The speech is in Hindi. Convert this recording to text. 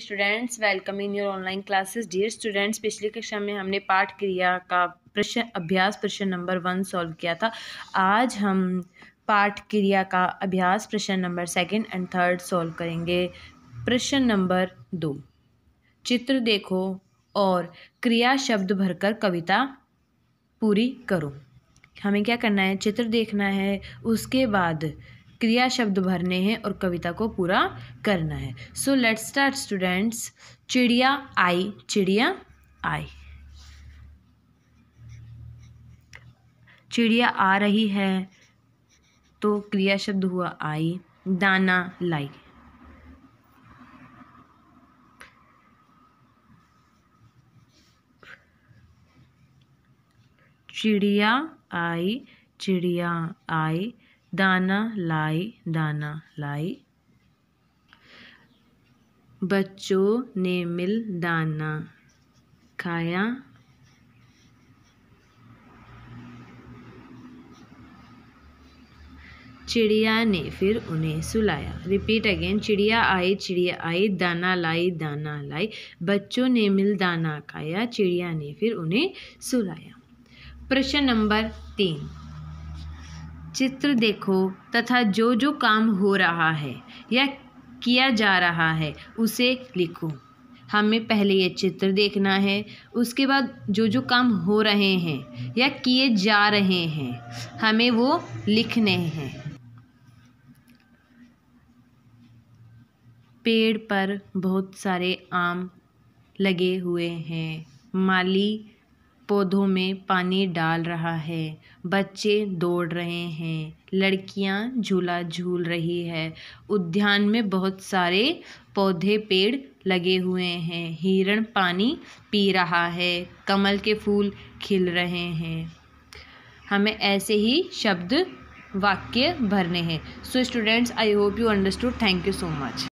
students welcome in your online classes dear students पिछली कक्षा में हमने पाठ क्रिया का प्रश्न अभ्यास प्रश्न नंबर वन सॉल्व किया था आज हम पाठ क्रिया का अभ्यास प्रश्न number second and third solve करेंगे प्रश्न नंबर दो चित्र देखो और क्रिया शब्द भरकर कविता पूरी करो हमें क्या करना है चित्र देखना है उसके बाद क्रिया शब्द भरने हैं और कविता को पूरा करना है सो लेट स्टार्ट स्टूडेंट्स चिड़िया आई चिड़िया आई चिड़िया आ रही है तो क्रिया शब्द हुआ आई दाना लाई चिड़िया आई चिड़िया आई दाना लाई दाना लाई बच्चों ने मिल दाना खाया चिड़िया ने फिर उन्हें सुलाया रिपीट अगेन चिड़िया आई चिड़िया आई दाना लाई दाना लाई बच्चों ने मिल दाना खाया चिड़िया ने फिर उन्हें सुलाया प्रश्न नंबर तीन चित्र देखो तथा जो जो काम हो रहा है या किया जा रहा है उसे लिखो हमें पहले ये चित्र देखना है उसके बाद जो जो काम हो रहे हैं या किए जा रहे हैं हमें वो लिखने हैं पेड़ पर बहुत सारे आम लगे हुए हैं माली पौधों में पानी डाल रहा है बच्चे दौड़ रहे हैं लड़कियां झूला झूल रही है उद्यान में बहुत सारे पौधे पेड़ लगे हुए हैं हिरण पानी पी रहा है कमल के फूल खिल रहे हैं हमें ऐसे ही शब्द वाक्य भरने हैं so students I hope you understood thank you so much